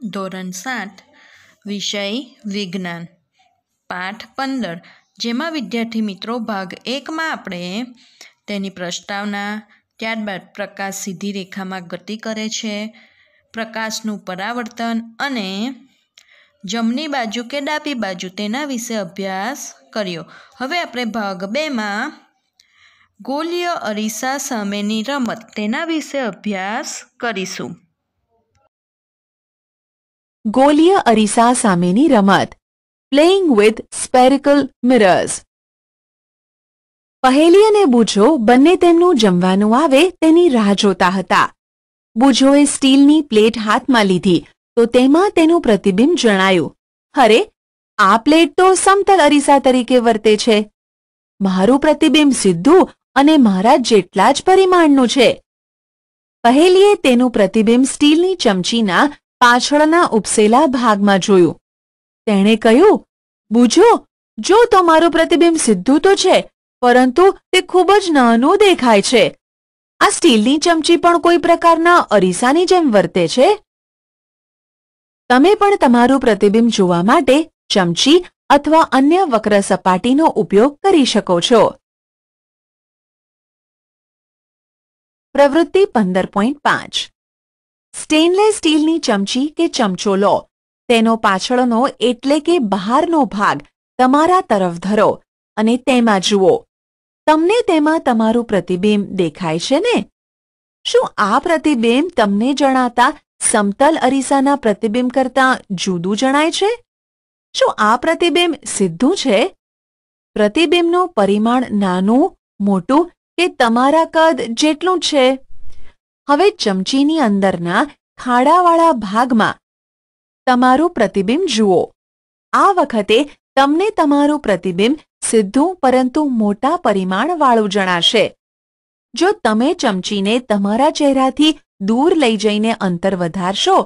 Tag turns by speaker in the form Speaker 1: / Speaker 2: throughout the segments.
Speaker 1: ધોરણ સાત વિષય વિજ્ઞાન પાઠ પંદર જેમાં વિદ્યાર્થી મિત્રો ભાગ એકમાં આપણે તેની પ્રસ્તાવના ત્યારબાદ પ્રકાશ સીધી રેખામાં ગતિ કરે છે પ્રકાશનું પરાવર્તન અને જમણી બાજુ કે ડાબી બાજુ તેના વિશે અભ્યાસ કર્યો હવે આપણે ભાગ બેમાં ગોલીય અરીસા સામેની રમત તેના વિશે અભ્યાસ કરીશું
Speaker 2: ગોલીય અરીસા સામેની રમત પ્લેઇંગ વિથ સ્પેરિકલ મિરર્સ પહેલી
Speaker 1: અને બુજો બંને તેમનું જમવાનું આવે તેની રાહ જોતા હતા બુજોએ સ્ટીલની પ્લેટ હાથમાં લીધી તો તેમાં તેનું પ્રતિબિંબ જણાયું અરે આ પ્લેટ તો સમતલ અરીસા તરીકે વર્તે છે મારું પ્રતિબિંબ સીધું અને મારા જેટલા જ પરિમાણનું છે પહેલીએ તેનું પ્રતિબિંબ સ્ટીલની ચમચીના પાછળના ઉપસેલા ભાગમાં જોયું તેણે કહ્યું બુજો જો તમારું પ્રતિબિંબ સીધું તો છે પરંતુ તે ખૂબ જ નાનું દેખાય છે આ સ્ટીલની ચમચી પણ કોઈ પ્રકારના અરીસાની જેમ વર્તે છે તમે પણ તમારું પ્રતિબિંબ જોવા માટે
Speaker 2: ચમચી અથવા અન્ય વક્ર સપાટીનો ઉપયોગ કરી શકો છો પ્રવૃત્તિ પંદર પોઈન્ટ પાંચ સ્ટેનલેસ સ્ટીલની ચમચી કે ચમચો લો તેનો પાછળનો એટલે કે
Speaker 1: બહારનો ભાગ તમારા તરફ ધરો અને તેમાં જુઓ તમને તેમાં તમારું પ્રતિબિંબ દેખાય છે ને શું આ પ્રતિબિંબ તમને જણાતા સમતલ અરીસાના પ્રતિબિંબ કરતાં જુદું જણાય છે શું આ પ્રતિબિંબ સીધું છે પ્રતિબિંબનું પરિમાણ નાનું મોટું કે તમારા કદ જેટલું છે હવે ચમચીની અંદરના ખાડાવાળા ભાગમાં તમારું પ્રતિબિંબ જુઓ આ વખતે તમને તમારું પ્રતિબિંબ સીધું પરંતુ મોટા પરિમાણવાળું જણાશે જો તમે ચમચીને તમારા ચહેરાથી દૂર લઈ જઈને અંતર વધારશો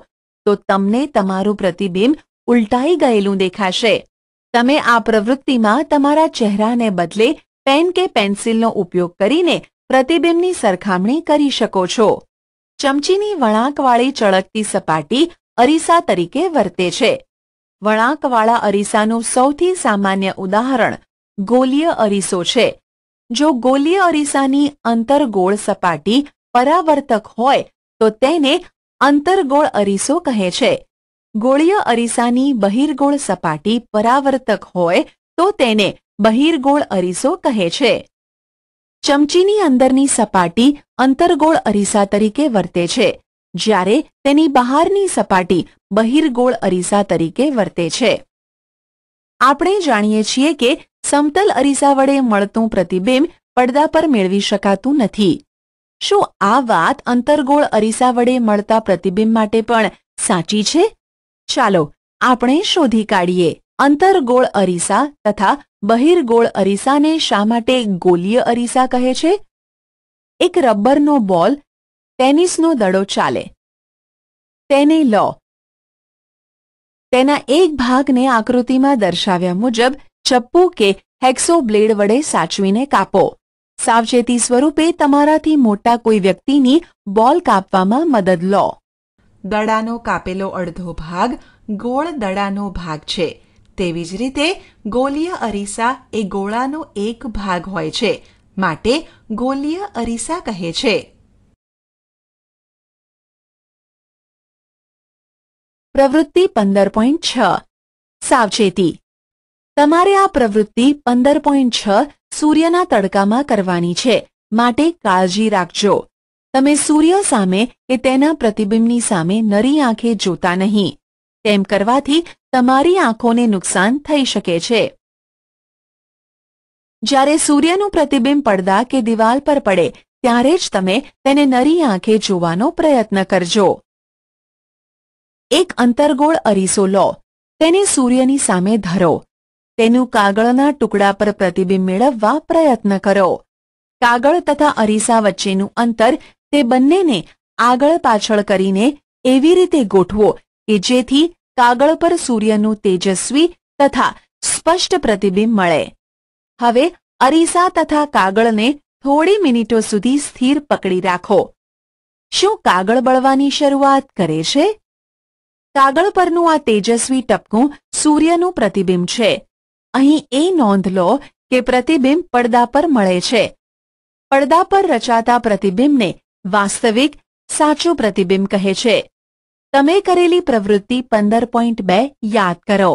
Speaker 1: તો તમને તમારું પ્રતિબિંબ ઉલટાઈ ગયેલું દેખાશે તમે આ પ્રવૃત્તિમાં તમારા ચહેરાને બદલે પેન કે પેન્સિલનો ઉપયોગ કરીને પ્રતિબિંબની સરખામણી કરી શકો છો ચમચીની વળાંકવાળી ચળકતી સપાટી અરીસા તરીકે વર્તે છે વળાંકવાળા અરીસાનું સૌથી સામાન્ય ઉદાહરણ ગોલીય અરીસો છે જો ગોલીય અરીસાની અંતરગોળ સપાટી પરાવર્તક હોય તો તેને અંતરગોળ અરીસો કહે છે ગોળીય અરીસાની બહિર્ગોળ સપાટી પરાવર્તક હોય તો તેને બહિર્ગોળ અરીસો કહે છે ચમચીની અંદરની સપાટી અંતરગોળ અરીસા તરીકે વર્તે છે જ્યારે તેની બહારની સપાટી બહિર્ગોળ અરીસા તરીકે વર્તે છે આપણે જાણીએ છીએ કે સમતલ અરીસા વડે મળતું પ્રતિબિંબ પડદા પર મેળવી શકાતું નથી શું આ વાત અંતરગોળ અરીસા વડે મળતા પ્રતિબિંબ માટે પણ સાચી છે ચાલો આપણે શોધી કાઢીએ અંતરગોળ અરીસા તથા બહિર્ગોળ અરીસાને શા માટે ગોલીય અરીસા
Speaker 2: કહે છે એક રબરનો બોલ ટેનિસનો દડો ચાલે તેને લો તેના એક ભાગને આકૃતિમાં
Speaker 1: દર્શાવ્યા મુજબ ચપ્પુ કે હેક્સો બ્લેડ વડે સાચવીને કાપો સાવચેતી સ્વરૂપે તમારાથી મોટા કોઈ વ્યક્તિની બોલ કાપવામાં મદદ લો દડાનો કાપેલો અડધો ભાગ ગોળ દડાનો ભાગ છે તેવી જ રીતે ગોલીય અરીસા એ ગોળાનો એક ભાગ હોય છે માટે
Speaker 2: ગોલીય અરીસા કહે છે પ્રવૃત્તિ પંદર પોઈન્ટ છ સાવચેતી તમારે આ પ્રવૃત્તિ પંદર પોઈન્ટ છ સૂર્યના તડકામાં કરવાની
Speaker 1: છે માટે કાળજી રાખજો તમે સૂર્ય સામે કે તેના પ્રતિબિંબની સામે નરી આંખે જોતા નહીં તેમ કરવાથી તમારી આંખોને નુકસાન થઈ શકે છે જ્યારે સૂર્યનું પ્રતિબિંબ પડદા કે દિવાલ પર પડે ત્યારે જ તમે તેને નરી આંખે જોવાનો પ્રયત્ન કરજો એક અંતરગોળ અરીસો લો તેને સૂર્યની સામે ધરો તેનું કાગળના ટુકડા પર પ્રતિબિંબ મેળવવા પ્રયત્ન કરો કાગળ તથા અરીસા વચ્ચેનું અંતર તે બંનેને આગળ પાછળ કરીને એવી રીતે ગોઠવો કે જેથી કાગળ પર સૂર્યનું તેજસ્વી તથા સ્પષ્ટ પ્રતિબિંબ મળે હવે અરીસા તથા કાગળને થોડી મિનિટો સુધી સ્થિર પકડી રાખો શું કાગળ બળવાની શરૂઆત કરે છે કાગળ પરનું આ તેજસ્વી ટપકું સૂર્યનું પ્રતિબિંબ છે અહીં એ નોંધ લો કે પ્રતિબિંબ પડદા પર મળે છે પડદા પર રચાતા પ્રતિબિંબને વાસ્તવિક સાચું પ્રતિબિંબ કહે છે તમે કરેલી પ્રવૃત્તિ પંદર પોઈન્ટ બે યાદ કરો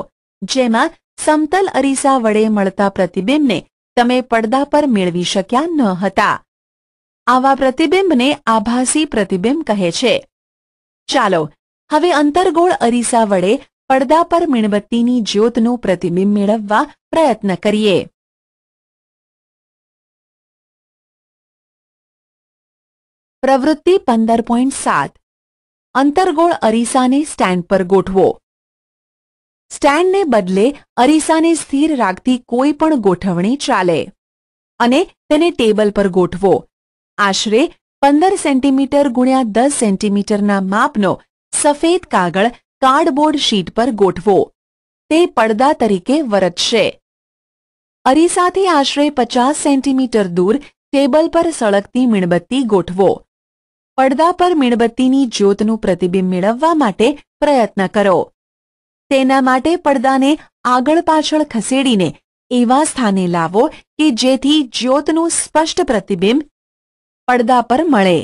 Speaker 1: જેમાં સમતલ અરીસા વડે મળતા પ્રતિબિંબને તમે પડદા પર મેળવી શક્યા ન હતા આવા પ્રતિબિંબને આભાસી પ્રતિબિંબ કહે છે
Speaker 2: ચાલો હવે અંતર્ગોળ અરીસા વડે પડદા પર મીણબત્તીની જ્યોતનું પ્રતિબિંબ મેળવવા પ્રયત્ન કરીએ પ્રવૃત્તિ પંદર પોઈન્ટ સાત અંતરગોળ અરીસાને સ્ટેન્ડ પર ગોઠવો સ્ટેન્ડને બદલે
Speaker 1: અરીસાને સ્થિર રાખતી કોઈ પણ ગોઠવણી ચાલે અને તેને ટેબલ પર ગોઠવો આશરે પંદર સેન્ટીમીટર ગુણ્યા દસ સેન્ટીમીટરના માપનો સફેદ કાગળ કાર્ડબોર્ડ શીટ પર ગોઠવો તે પડદા તરીકે વરતશે અરીસાથી આશરે પચાસ સેન્ટીમીટર દૂર ટેબલ પર સળગતી મીણબત્તી ગોઠવો પડદા પર મીણબત્તીની જ્યોતનું પ્રતિબિંબ મેળવવા માટે પ્રયત્ન કરો તેના માટે પડદાને આગળ પાછળ ખસેડીને એવા સ્થાને લાવો કે જેથી જ્યોતનું સ્પષ્ટ પ્રતિબિંબ પડદા પર મળે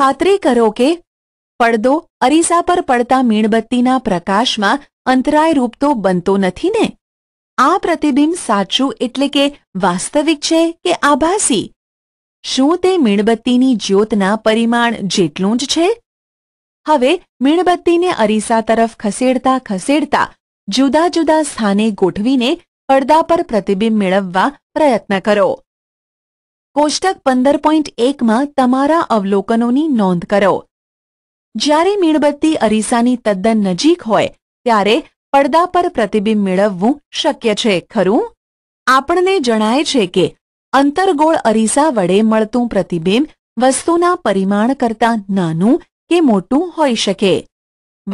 Speaker 1: ખાતરી કરો કે પડદો અરીસા પર પડતા મીણબત્તીના પ્રકાશમાં અંતરાયરૂપ તો બનતો નથી ને આ પ્રતિબિંબ સાચું એટલે કે વાસ્તવિક છે કે આભાસી શું તે મીણબત્તીની જ્યોતના પરિમાણ જેટલું જ છે હવે મીણબત્તીને અરીસા તરફ ખસેડતા ખસેડતા જુદા જુદા સ્થાને ગોઠવીને પડદા પર પ્રતિબિંબ મેળવવા પ્રયત્ન કરો કોષ્ટક પંદર પોઈન્ટ એકમાં તમારા અવલોકનોની નોંધ કરો જ્યારે મીણબત્તી અરીસાની તદ્દન નજીક હોય ત્યારે પડદા પર પ્રતિબિંબ મેળવવું શક્ય છે ખરું આપણને જણાય છે કે અંતરગોળ અરીસા વડે મળતું પ્રતિબિંબ વસ્તુના પરિમાણ કરતાં નાનું કે મોટું હોઈ શકે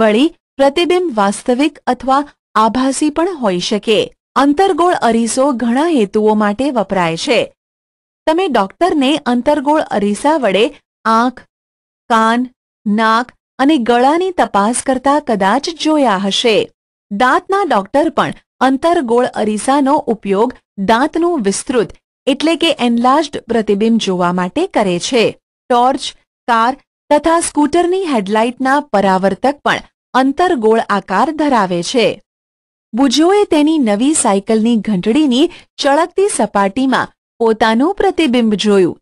Speaker 1: વળી પ્રતિબિંબ વાસ્તવિક અથવા આભાસી પણ હોઈ શકે અંતરગોળ અરીસો ઘણા હેતુઓ માટે વપરાય છે તમે ડોક્ટરને અંતરગોળ અરીસા વડે આંખ કાન નાક અને ગળાની તપાસ કરતા કદાચ જોયા હશે દાંતના ડોક્ટર પણ અંતરગોળ અરીસાનો ઉપયોગ દાંતનું વિસ્તૃત એટલે કે એનલાર્જડ પ્રતિબિંબ જોવા માટે કરે છે ટોર્ચ કાર તથા સ્કૂટરની હેડલાઇટના પરાવર્તક પણ અંતરગોળ આકાર ધરાવે છે બુજોએ તેની નવી સાયકલની ઘંટડીની ચળકતી સપાટીમાં પોતાનું પ્રતિબિંબ જોયું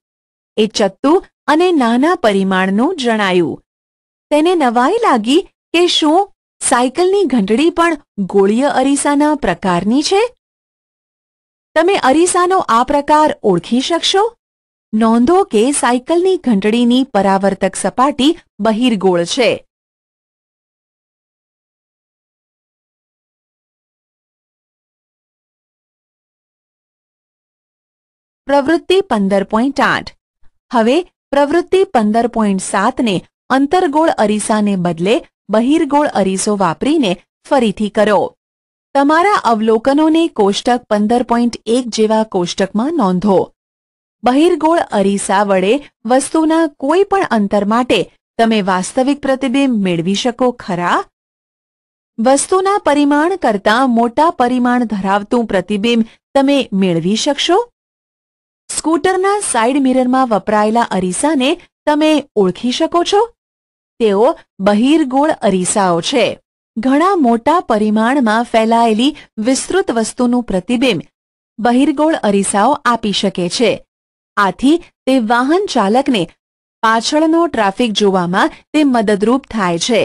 Speaker 1: એ ચત્તુ અને નાના પરિમાણનું જણાયું તેને નવાઈ લાગી કે શું સાયકલની ઘંટડી પણ ગોળીય અરીસાના પ્રકારની છે તમે અરીસાનો આ પ્રકાર ઓળખી શકશો
Speaker 2: નોંધો કે સાયકલની ઘંટડીની પરાવર્તક સપાટી બહિર્ગોળ છે પ્રવૃત્તિ પંદર પોઈન્ટ આઠ હવે પ્રવૃત્તિ પંદર પોઈન્ટ સાતને અંતરગોળ
Speaker 1: અરીસાને બદલે બહિર્ગોળ અરીસો વાપરીને ફરીથી કરો તમારા અવલોકનોને કોષ્ટક પંદર પોઈન્ટ એક જેવા કોષ્ટકમાં નોંધો બહિર્ગોળ અરીસા વડે વસ્તુના કોઈ પણ અંતર માટે તમે વાસ્તવિક પ્રતિબિંબ મેળવી શકો ખરા વસ્તુના પરિમાણ કરતાં મોટા પરિમાણ ધરાવતું પ્રતિબિંબ તમે મેળવી શકશો સ્કૂટરના સાઇડ મિરરમાં વપરાયેલા અરીસાને તમે ઓળખી શકો છો તેઓ બહિર્ગોળ અરીસાઓ છે ઘણા મોટા પરિમાણમાં ફેલાયેલી વિસ્તૃત વસ્તુનું પ્રતિબિંબ બહિર્ગોળ અરીસાઓ આપી શકે છે
Speaker 2: આથી તે વાહન ચાલકને પાછળનો ટ્રાફિક જોવામાં તે મદદરૂપ થાય છે